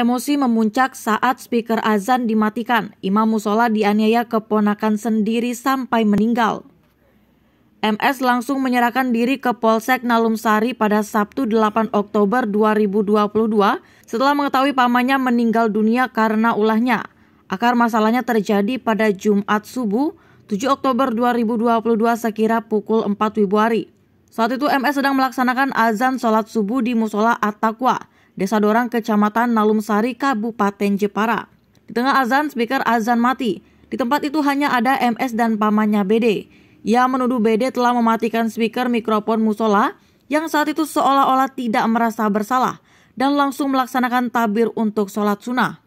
Emosi memuncak saat speaker azan dimatikan. Imam Musola dianiaya keponakan sendiri sampai meninggal. MS langsung menyerahkan diri ke Polsek Nalumsari pada Sabtu 8 Oktober 2022 setelah mengetahui pamannya meninggal dunia karena ulahnya. Akar masalahnya terjadi pada Jumat subuh 7 Oktober 2022 sekira pukul 4 Wibu Saat itu MS sedang melaksanakan azan sholat subuh di Musola Atakwa. Desa Dorang, Kecamatan Nalumsari, Kabupaten Jepara. Di tengah azan, speaker azan mati. Di tempat itu hanya ada MS dan pamannya BD. Ia menuduh BD telah mematikan speaker mikrofon musola yang saat itu seolah-olah tidak merasa bersalah dan langsung melaksanakan tabir untuk sholat sunnah.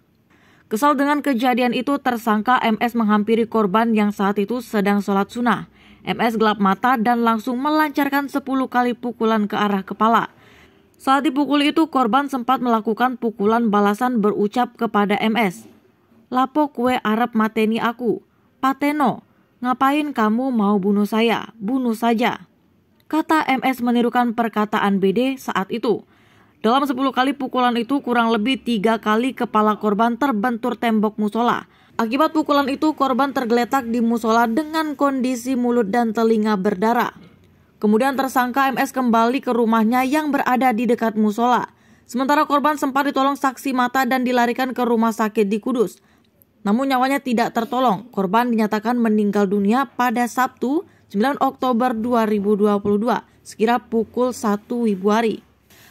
Kesal dengan kejadian itu, tersangka MS menghampiri korban yang saat itu sedang sholat sunnah. MS gelap mata dan langsung melancarkan 10 kali pukulan ke arah kepala. Saat dipukul itu korban sempat melakukan pukulan balasan berucap kepada MS. Lapo kue Arab mateni aku, pateno, ngapain kamu mau bunuh saya, bunuh saja. Kata MS menirukan perkataan BD saat itu. Dalam 10 kali pukulan itu kurang lebih tiga kali kepala korban terbentur tembok musola. Akibat pukulan itu korban tergeletak di musola dengan kondisi mulut dan telinga berdarah. Kemudian tersangka MS kembali ke rumahnya yang berada di dekat musola. Sementara korban sempat ditolong saksi mata dan dilarikan ke rumah sakit di Kudus. Namun nyawanya tidak tertolong. Korban dinyatakan meninggal dunia pada Sabtu 9 Oktober 2022 sekira pukul 1 Wibuari.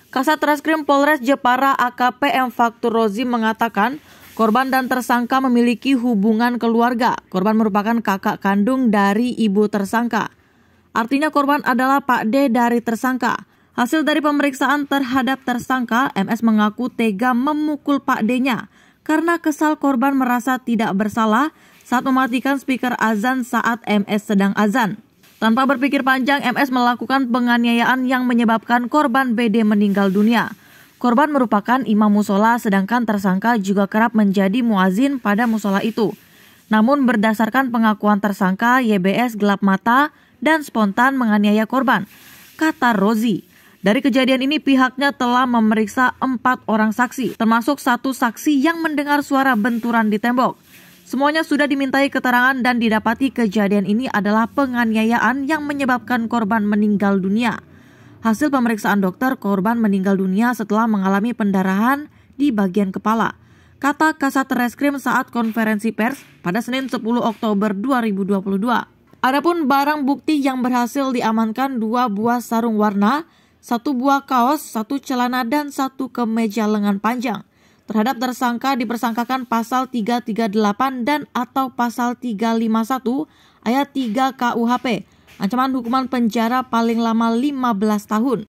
Kasat Reskrim Polres Jepara AKP M Faktur Rozi mengatakan Korban dan tersangka memiliki hubungan keluarga. Korban merupakan kakak kandung dari ibu tersangka. Artinya korban adalah Pak D dari tersangka. Hasil dari pemeriksaan terhadap tersangka, MS mengaku tega memukul Pak D-nya karena kesal korban merasa tidak bersalah saat mematikan speaker azan saat MS sedang azan. Tanpa berpikir panjang, MS melakukan penganiayaan yang menyebabkan korban BD meninggal dunia. Korban merupakan imam musola sedangkan tersangka juga kerap menjadi muazin pada musola itu. Namun berdasarkan pengakuan tersangka, YBS gelap mata dan spontan menganiaya korban, kata Rozi. Dari kejadian ini pihaknya telah memeriksa empat orang saksi, termasuk satu saksi yang mendengar suara benturan di tembok. Semuanya sudah dimintai keterangan dan didapati kejadian ini adalah penganiayaan yang menyebabkan korban meninggal dunia. Hasil pemeriksaan dokter, korban meninggal dunia setelah mengalami pendarahan di bagian kepala. Kata Kasat Reskrim saat konferensi pers pada Senin 10 Oktober 2022. Adapun barang bukti yang berhasil diamankan dua buah sarung warna, satu buah kaos, satu celana dan satu kemeja lengan panjang. Terhadap tersangka dipersangkakan pasal 338 dan atau pasal 351 ayat 3 KUHP. Ancaman hukuman penjara paling lama 15 tahun.